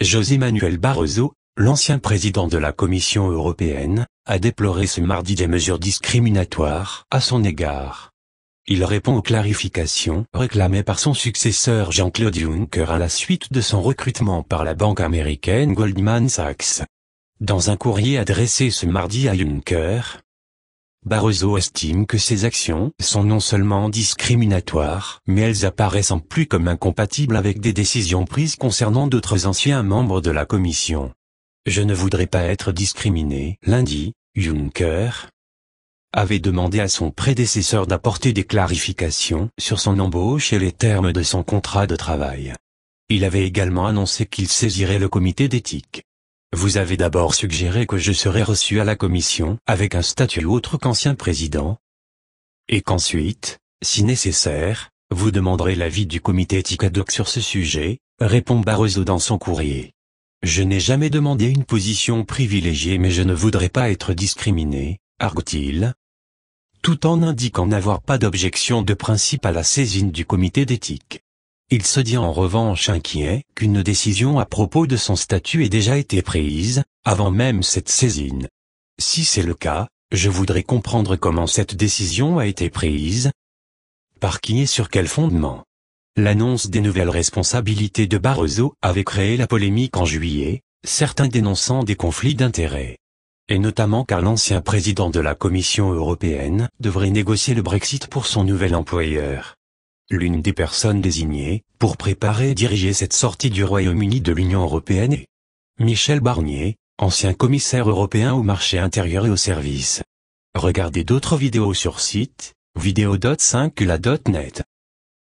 José Manuel Barroso, l'ancien président de la Commission européenne, a déploré ce mardi des mesures discriminatoires à son égard. Il répond aux clarifications réclamées par son successeur Jean-Claude Juncker à la suite de son recrutement par la banque américaine Goldman Sachs. Dans un courrier adressé ce mardi à Juncker, Barroso estime que ces actions sont non seulement discriminatoires, mais elles apparaissent en plus comme incompatibles avec des décisions prises concernant d'autres anciens membres de la Commission. Je ne voudrais pas être discriminé. Lundi, Juncker avait demandé à son prédécesseur d'apporter des clarifications sur son embauche et les termes de son contrat de travail. Il avait également annoncé qu'il saisirait le comité d'éthique. Vous avez d'abord suggéré que je serais reçu à la commission avec un statut autre qu'ancien président, et qu'ensuite, si nécessaire, vous demanderez l'avis du comité hoc sur ce sujet, répond Barroso dans son courrier. Je n'ai jamais demandé une position privilégiée mais je ne voudrais pas être discriminé, argue-t-il, tout en indiquant n'avoir pas d'objection de principe à la saisine du comité d'éthique. Il se dit en revanche inquiet qu'une décision à propos de son statut ait déjà été prise, avant même cette saisine. Si c'est le cas, je voudrais comprendre comment cette décision a été prise, par qui et sur quel fondement. L'annonce des nouvelles responsabilités de Barroso avait créé la polémique en juillet, certains dénonçant des conflits d'intérêts. Et notamment car l'ancien président de la Commission européenne devrait négocier le Brexit pour son nouvel employeur l'une des personnes désignées pour préparer et diriger cette sortie du Royaume-Uni de l'Union européenne est Michel Barnier, ancien commissaire européen au marché intérieur et aux services. Regardez d'autres vidéos sur site, vidéo.5la.net.